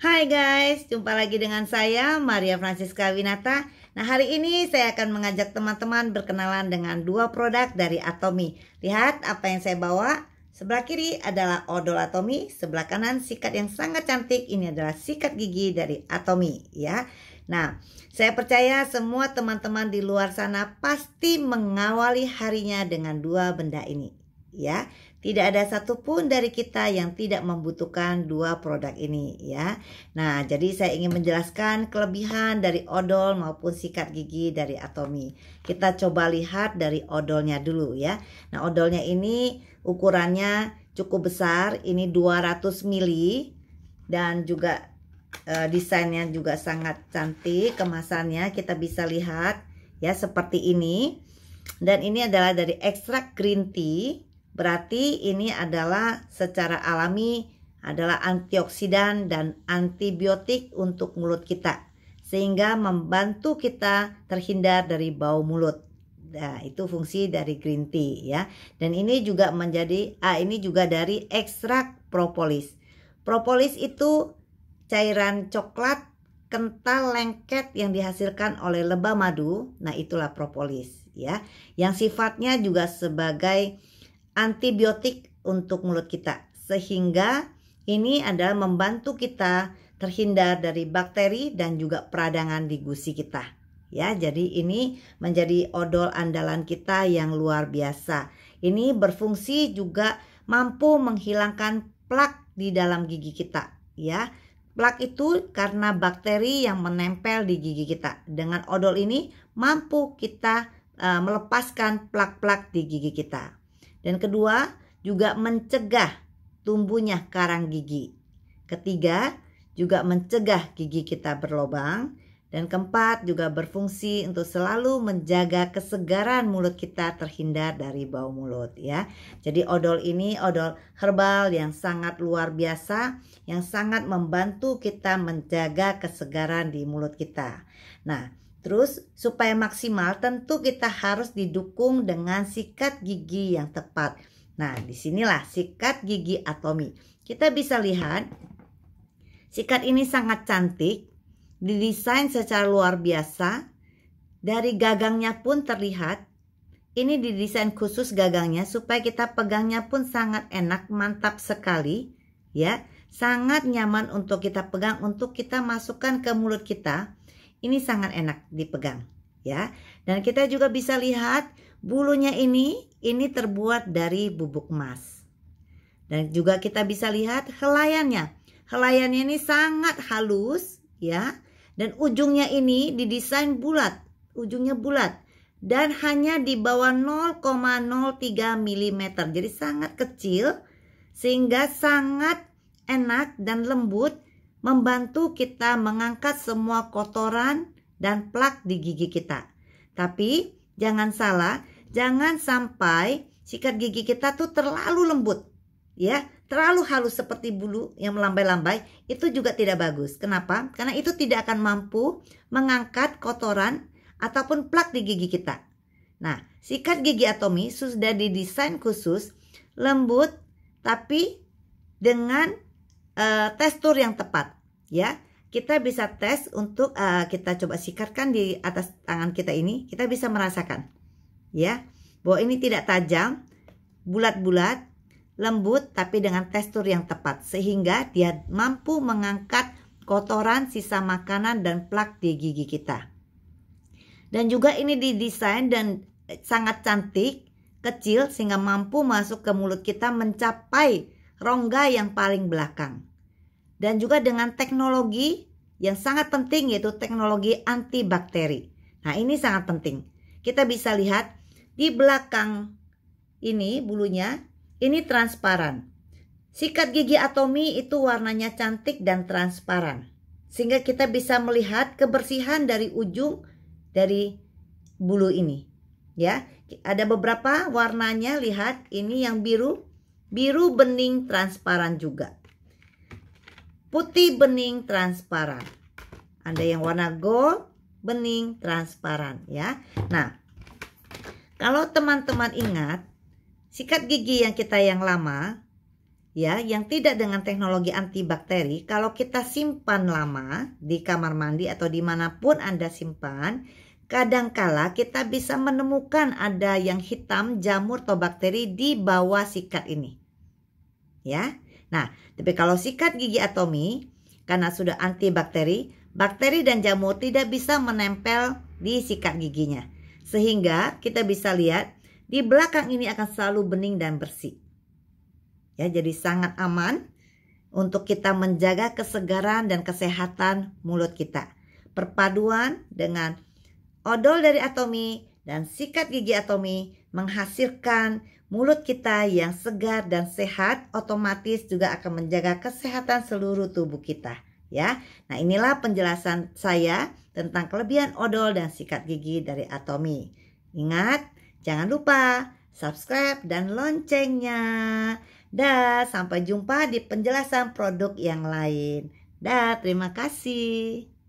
Hai guys, jumpa lagi dengan saya Maria Francisca Winata. Nah, hari ini saya akan mengajak teman-teman berkenalan dengan dua produk dari Atomi. Lihat apa yang saya bawa. Sebelah kiri adalah odol Atomi, sebelah kanan sikat yang sangat cantik. Ini adalah sikat gigi dari Atomi, ya. Nah, saya percaya semua teman-teman di luar sana pasti mengawali harinya dengan dua benda ini ya. Tidak ada satupun dari kita yang tidak membutuhkan dua produk ini ya. Nah, jadi saya ingin menjelaskan kelebihan dari odol maupun sikat gigi dari Atomi. Kita coba lihat dari odolnya dulu ya. Nah, odolnya ini ukurannya cukup besar, ini 200 mili dan juga e, desainnya juga sangat cantik, kemasannya kita bisa lihat ya seperti ini. Dan ini adalah dari ekstrak green tea Berarti ini adalah secara alami adalah antioksidan dan antibiotik untuk mulut kita sehingga membantu kita terhindar dari bau mulut. Nah, itu fungsi dari green tea ya. Dan ini juga menjadi ah ini juga dari ekstrak propolis. Propolis itu cairan coklat kental lengket yang dihasilkan oleh lebah madu. Nah, itulah propolis ya. Yang sifatnya juga sebagai antibiotik untuk mulut kita sehingga ini adalah membantu kita terhindar dari bakteri dan juga peradangan di gusi kita ya jadi ini menjadi odol andalan kita yang luar biasa ini berfungsi juga mampu menghilangkan plak di dalam gigi kita ya Plak itu karena bakteri yang menempel di gigi kita. Dengan odol ini mampu kita eh, melepaskan plak-plak di gigi kita. Dan kedua, juga mencegah tumbuhnya karang gigi. Ketiga, juga mencegah gigi kita berlobang. Dan keempat, juga berfungsi untuk selalu menjaga kesegaran mulut kita terhindar dari bau mulut ya. Jadi odol ini odol herbal yang sangat luar biasa yang sangat membantu kita menjaga kesegaran di mulut kita. Nah, Terus, supaya maksimal tentu kita harus didukung dengan sikat gigi yang tepat. Nah, disinilah sikat gigi atomi. Kita bisa lihat, sikat ini sangat cantik, didesain secara luar biasa. Dari gagangnya pun terlihat, ini didesain khusus gagangnya supaya kita pegangnya pun sangat enak, mantap sekali. ya Sangat nyaman untuk kita pegang, untuk kita masukkan ke mulut kita ini sangat enak dipegang ya. Dan kita juga bisa lihat bulunya ini ini terbuat dari bubuk emas. Dan juga kita bisa lihat helaiannya. Helaiannya ini sangat halus ya. Dan ujungnya ini didesain bulat. Ujungnya bulat dan hanya di bawah 0,03 mm. Jadi sangat kecil sehingga sangat enak dan lembut membantu kita mengangkat semua kotoran dan plak di gigi kita. Tapi jangan salah, jangan sampai sikat gigi kita tuh terlalu lembut. Ya, terlalu halus seperti bulu yang melambai-lambai itu juga tidak bagus. Kenapa? Karena itu tidak akan mampu mengangkat kotoran ataupun plak di gigi kita. Nah, sikat gigi atomi sudah didesain khusus lembut tapi dengan uh, eh, tekstur yang tepat ya kita bisa tes untuk uh, kita coba sikatkan di atas tangan kita ini kita bisa merasakan ya bahwa ini tidak tajam bulat-bulat lembut tapi dengan tekstur yang tepat sehingga dia mampu mengangkat kotoran sisa makanan dan plak di gigi kita dan juga ini didesain dan eh, sangat cantik kecil sehingga mampu masuk ke mulut kita mencapai rongga yang paling belakang dan juga dengan teknologi yang sangat penting yaitu teknologi antibakteri. Nah, ini sangat penting. Kita bisa lihat di belakang ini bulunya ini transparan. Sikat gigi atomi itu warnanya cantik dan transparan. Sehingga kita bisa melihat kebersihan dari ujung dari bulu ini. Ya, ada beberapa warnanya lihat ini yang biru, biru bening transparan juga putih bening transparan. Ada yang warna gold, bening transparan ya. Nah, kalau teman-teman ingat sikat gigi yang kita yang lama ya, yang tidak dengan teknologi antibakteri, kalau kita simpan lama di kamar mandi atau dimanapun Anda simpan, kadangkala kita bisa menemukan ada yang hitam, jamur atau bakteri di bawah sikat ini. Ya, Nah, tapi kalau sikat gigi atomi karena sudah antibakteri, bakteri dan jamur tidak bisa menempel di sikat giginya. Sehingga kita bisa lihat di belakang ini akan selalu bening dan bersih. Ya, jadi sangat aman untuk kita menjaga kesegaran dan kesehatan mulut kita. Perpaduan dengan odol dari atomi dan sikat gigi atomi menghasilkan mulut kita yang segar dan sehat otomatis juga akan menjaga kesehatan seluruh tubuh kita ya. Nah, inilah penjelasan saya tentang kelebihan odol dan sikat gigi dari Atomi. Ingat, jangan lupa subscribe dan loncengnya. Dah, sampai jumpa di penjelasan produk yang lain. Dah, terima kasih.